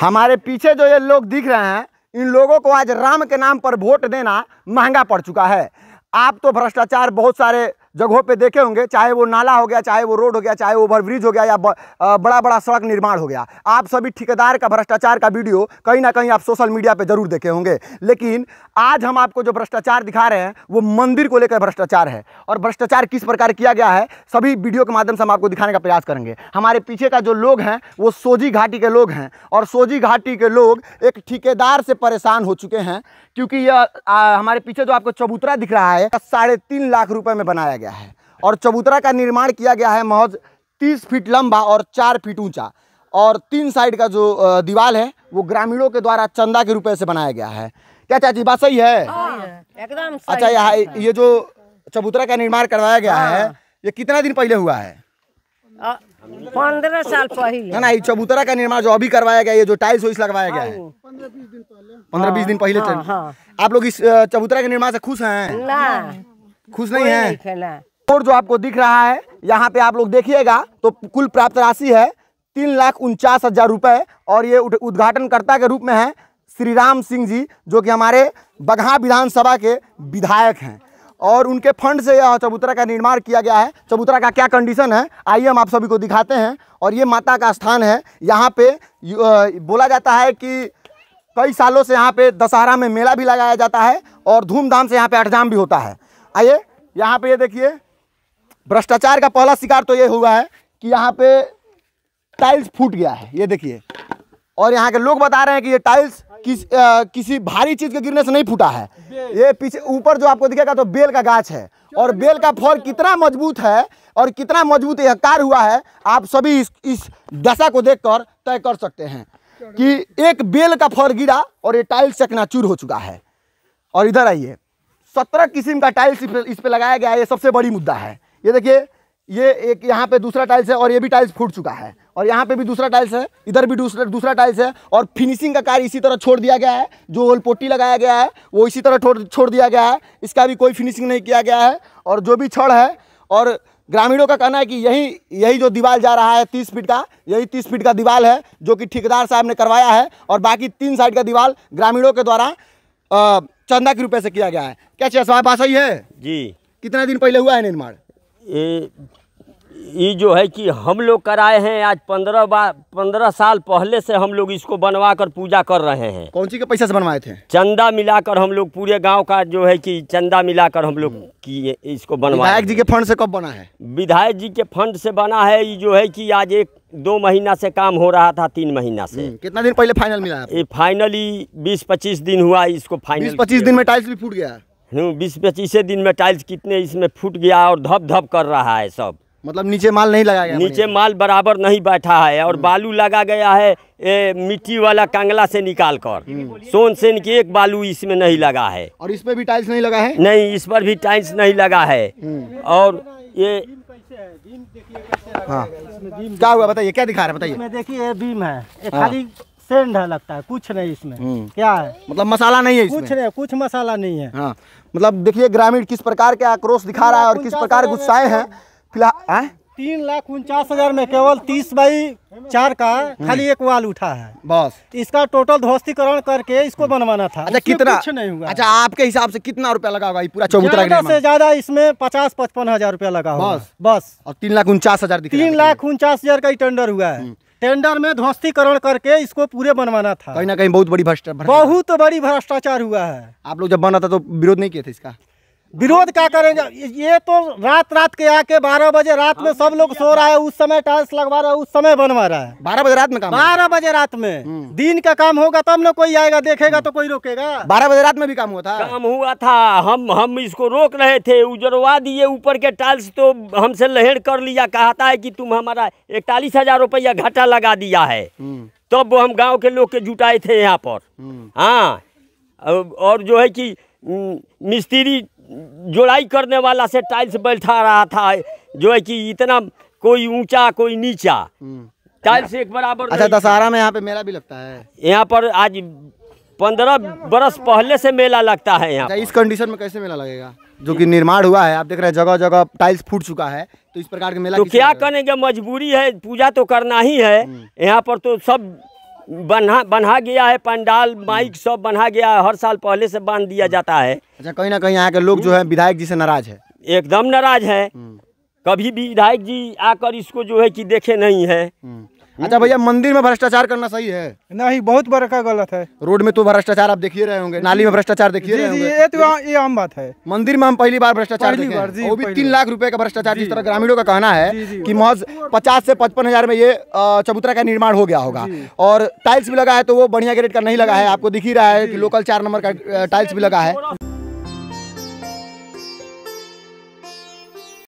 हमारे पीछे जो ये लोग दिख रहे हैं इन लोगों को आज राम के नाम पर वोट देना महंगा पड़ चुका है आप तो भ्रष्टाचार बहुत सारे जगहों पे देखे होंगे चाहे वो नाला हो गया चाहे वो रोड हो गया चाहे वो ओवरब्रिज हो गया या बड़ा बड़ा सड़क निर्माण हो गया आप सभी ठेकेदार का भ्रष्टाचार का वीडियो कहीं ना कहीं आप सोशल मीडिया पे जरूर देखे होंगे लेकिन आज हम आपको जो भ्रष्टाचार दिखा रहे हैं वो मंदिर को लेकर भ्रष्टाचार है और भ्रष्टाचार किस प्रकार किया गया है सभी वीडियो के माध्यम से हम आपको दिखाने का प्रयास करेंगे हमारे पीछे का जो लोग हैं वो सोजी घाटी के लोग हैं और सोजी घाटी के लोग एक ठेकेदार से परेशान हो चुके हैं क्योंकि यह हमारे पीछे जो आपको चबूतरा दिख रहा है साढ़े तीन लाख रुपये में बनाया बनाया गया है और चबूतरा का निर्माण किया गया है महज तीस फीट लंबा और चार फीट ऊंचा और तीन साइड का जो दीवार है वो ग्रामीणों के द्वारा चंदा के रुपए से बनाया गया है क्या चाची बात सही है हाँ, एकदम अच्छा यहाँ ये जो चबूतरा का निर्माण करवाया गया है हाँ। ये कितना दिन पहले हुआ है पंद्रह साल पहले ना ना ये चबूतरा का निर्माण जो अभी करवाया गया ये जो टाइल्स वाइस लगवाया गया है हाँ। पंद्रह बीस दिन पहले पंद्रह बीस दिन पहले आप लोग इस चबूतरा के निर्माण से खुश हैं ना खुश नहीं है और जो आपको दिख रहा है यहाँ पे आप लोग देखिएगा तो कुल प्राप्त राशि है तीन लाख उनचास हजार रुपये और ये उद्घाटनकर्ता के रूप में है श्री राम सिंह जी जो कि हमारे बगहा विधानसभा के विधायक हैं और उनके फंड से यह चबूतरा का निर्माण किया गया है चबूतरा का क्या कंडीशन है आइए हम आप सभी को दिखाते हैं और ये माता का स्थान है यहाँ पे बोला जाता है कि कई सालों से यहाँ पे दशहरा में मेला भी लगाया जाता है और धूमधाम से यहाँ पे अठजाम भी होता है आइए यहाँ पे ये देखिए भ्रष्टाचार का पहला शिकार तो ये हुआ है कि यहाँ पे टाइल्स फूट गया है ये देखिए और यहाँ के लोग बता रहे हैं कि ये टाइल्स किस आ, किसी भारी चीज़ के गिरने से नहीं फूटा है ये पीछे ऊपर जो आपको दिखेगा तो बेल का गाछ है और बेल का फल कितना मजबूत है और कितना मजबूत यह कार हुआ है आप सभी इस इस दशा को देखकर तय कर सकते हैं कि एक बेल का फल गिरा और ये टाइल्स चकनाचूर हो चुका है और इधर आइए सत्रह किस्म का टाइल्स इस पर लगाया गया है ये सबसे बड़ी मुद्दा है ये देखिए ये एक यहाँ पे दूसरा टाइल्स है और ये भी टाइल्स फूट चुका है और यहाँ पे भी दूसरा टाइल्स है इधर भी दूसरा दूसरा टाइल्स है और फिनिशिंग का कार्य इसी तरह छोड़ दिया गया है जो होल पोटी लगाया गया है वो इसी तरह छोड़ छोड़ दिया गया है इसका भी कोई फिनिशिंग नहीं किया गया है और जो भी छड़ है और ग्रामीणों का कहना है कि यही यही जो दीवार जा रहा है तीस फीट का यही तीस फीट का दीवार है जो कि ठेकेदार साहब ने करवाया है और बाकी तीन साइड का दीवार ग्रामीणों के द्वारा चंदा के रूपये से किया गया है क्या चश्मा पास सही है जी कितना दिन पहले हुआ है निर्माण ये ये जो है कि हम लोग कराए हैं आज पंद्रह बार पंद्रह साल पहले से हम लोग इसको बनवा कर पूजा कर रहे हैं कौन सी के पैसे से बनवाए थे चंदा मिलाकर हम लोग पूरे गांव का जो है कि चंदा मिलाकर हम लोग किए इसको बनवाए विधायक जी के फंड से कब बना है विधायक जी के फंड से बना है ये जो है कि आज एक दो महीना से काम हो रहा था तीन महीना से हम्म, कितना दिन पहले फाइनल मिला ये फाइनली बीस पच्चीस दिन हुआ इसको फाइनल पच्चीस दिन में टाइल्स भी फूट गया बीस पच्चीस दिन में टाइल्स कितने इसमें फूट गया और धप धप कर रहा है सब मतलब नीचे माल नहीं लगा गया नीचे माल बराबर नहीं बैठा है और हम्म। बालू लगा गया है ए, मिट्टी वाला कांगला से निकाल कर हम्म। सोन सेन की एक बालू इसमें नहीं लगा है और इस पर भी टाइल्स नहीं लगा है नहीं इस पर भी टाइल्स नहीं लगा है और ये हाँ क्या हुआ बताइए क्या दिखा रहे हैं बताइए इसमें देखिए बीम है हाँ। खाली सेंड है लगता है कुछ नहीं इसमें हम्म। क्या है मतलब मसाला नहीं है इसमें कुछ नहीं कुछ मसाला नहीं है हाँ मतलब देखिए ग्रामीण किस प्रकार के आक्रोश दिखा रहा है और किस प्रकार गुस्साए हैं फिलहाल तीन लाख उनचास हजार में केवल तीस बाई चार का हम्म। खाली एक वाल उठा है बस इसका टोटल ध्वस्तीकरण करके इसको हम्म। बनवाना था अच्छा कितना कुछ नहीं हुआ अच्छा आपके हिसाब से कितना रुपया लगा होगा पूरा चौबूतरा से ज्यादा इसमें पचास पचपन हजार रुपया लगा होगा बस बस और तीन लाख उनचास हजार तीन लाख उनचास हजार का ही टेंडर हुआ है टेंडर हम्म। में ध्वस्तीकरण करके इसको पूरे बनवाना था कहीं ना कहीं बहुत बड़ी भ्रष्टाचार बहुत बड़ी भ्रष्टाचार हुआ है आप लोग जब बना था तो विरोध नहीं किए थे इसका विरोध क्या करेंगे ये तो रात रात के आके बारह बजे रात में हाँ, सब लोग सो रहा है उस समय टाइल्स लगवा रहा है उस समय बनवा रहा है बारह बजे रात में काम बारह बजे रात में हम्म। दिन का काम होगा तब ना कोई आएगा देखेगा हम्म। तो कोई रोकेगा बारह बजे रात में भी काम हुआ था काम हुआ था हम हम इसको रोक रहे थे उजरवा दिए ऊपर के टाइल्स तो हमसे लहेड़ कर लिया कहाता है की तुम हमारा इकतालीस हजार रुपया घाटा लगा दिया है हम्म। तब हम गाँव के लोग के जुटाए थे यहाँ पर हाँ और जो है की मिस्त्री जोड़ाई करने वाला से टाइल्स बैठा रहा था जो है कि इतना कोई ऊंचा कोई नीचा हम्म। टाइल्स एक बराबर अच्छा दशहरा में यहाँ पे मेला भी लगता है यहाँ पर आज पंद्रह बरस पहले से मेला लगता है यहाँ अच्छा, इस कंडीशन में कैसे मेला लगेगा जो कि निर्माण हुआ है आप देख रहे हैं जगह जगह टाइल्स फूट चुका है तो इस प्रकार के मेला तो क्या करेंगे मजबूरी है पूजा तो करना ही है हम्म। यहाँ पर तो सब बना बना गया है पंडाल हम्म। माइक सब बना गया है हर साल पहले से बांध दिया हम्म। जाता है अच्छा कहीं ना कहीं यहाँ के लोग जो है विधायक जी से नाराज है एकदम नाराज है हम्म। कभी भी विधायक जी आकर इसको जो है कि देखे नहीं है अच्छा भैया मंदिर में भ्रष्टाचार करना सही है नहीं बहुत बड़का गलत है रोड में तो भ्रष्टाचार आप देखिए रहे होंगे नाली में भ्रष्टाचार देखिए रहे होंगे ये तो ये आम बात है मंदिर में हम पहली बार भ्रष्टाचार वो भी तीन लाख रुपए का भ्रष्टाचार जिस तरह ग्रामीणों का कहना है की मौज पचास से पचपन हजार में ये चबूतरा का निर्माण हो गया होगा और टाइल्स भी लगा है तो वो बढ़िया ग्रेड का नहीं लगा है आपको दिख ही रहा है की लोकल चार नंबर का टाइल्स भी लगा है